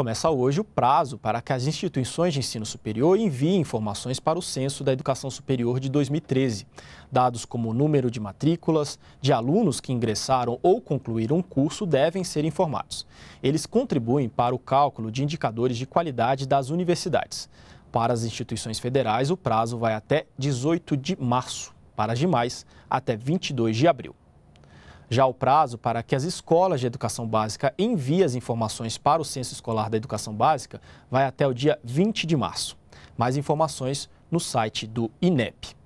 Começa hoje o prazo para que as instituições de ensino superior enviem informações para o Censo da Educação Superior de 2013. Dados como o número de matrículas, de alunos que ingressaram ou concluíram um curso devem ser informados. Eles contribuem para o cálculo de indicadores de qualidade das universidades. Para as instituições federais, o prazo vai até 18 de março. Para as demais, até 22 de abril. Já o prazo para que as escolas de educação básica enviem as informações para o Censo Escolar da Educação Básica vai até o dia 20 de março. Mais informações no site do INEP.